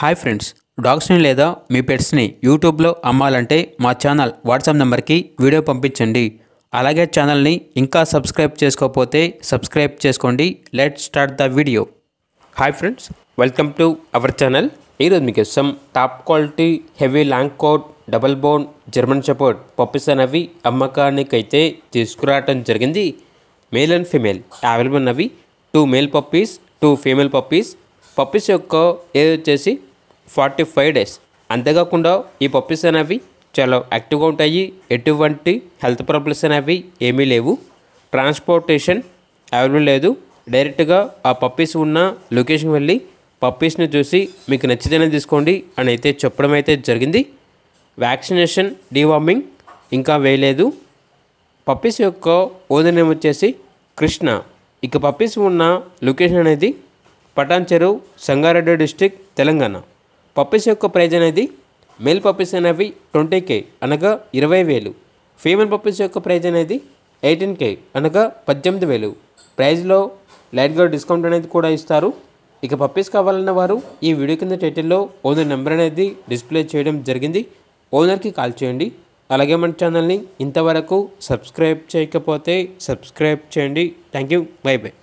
hi friends డాగ్స్ని లేదా మీ పెట్స్ని యూట్యూబ్లో అమ్మాలంటే మా ఛానల్ వాట్సాప్ నెంబర్కి వీడియో పంపించండి అలాగే ఛానల్ని ఇంకా సబ్స్క్రైబ్ చేసుకోకపోతే సబ్స్క్రైబ్ చేసుకోండి let start the video hi friends welcome to our channel ఈరోజు మీకు ఇష్టం top quality heavy long coat double bone German shepherd puppies అనేవి అమ్మకానికైతే తీసుకురావటం జరిగింది మేల్ అండ్ ఫీమేల్ అవైలబుల్ అవి two male puppies two female puppies puppies యొక్క age వచ్చేసి ఫార్టీ ఫైవ్ డేస్ అంతేకాకుండా ఈ పప్పీస్ అనేవి చాలా యాక్టివ్గా ఉంటాయి ఎటువంటి హెల్త్ ప్రాబ్లమ్స్ అనేవి ఏమీ లేవు ట్రాన్స్పోర్టేషన్ అవైలబుల్ లేదు డైరెక్ట్గా ఆ పప్పీస్ ఉన్న లొకేషన్ వెళ్ళి పప్పీస్ని చూసి మీకు నచ్చితేనే తీసుకోండి అని అయితే చెప్పడం అయితే జరిగింది వ్యాక్సినేషన్ డీవార్మింగ్ ఇంకా వేయలేదు పప్పీస్ యొక్క ఓదర్ నేమ్ వచ్చేసి కృష్ణ ఇక పప్పీస్ ఉన్న లొకేషన్ అనేది Patancheru Sangareddy district Telangana puppies యొక్క ప్రైజ్ అనేది మేల్ పప్పీస్ అనేవి ట్వంటీ కే అనగా ఇరవై వేలు ఫీమేల్ పప్పీస్ యొక్క ప్రైజ్ అనేది ఎయిటీన్ కే అనగా పద్దెనిమిది వేలు ప్రైజ్లో లైట్గా డిస్కౌంట్ అనేది కూడా ఇస్తారు ఇక పప్పీస్ కావాలన్న వారు ఈ వీడియో కింద టైటిల్లో ఓనర్ నెంబర్ అనేది డిస్ప్లే చేయడం జరిగింది ఓనర్కి కాల్ చేయండి అలాగే మన ఛానల్ని ఇంతవరకు సబ్స్క్రైబ్ చేయకపోతే సబ్స్క్రైబ్ చేయండి థ్యాంక్ యూ బై బై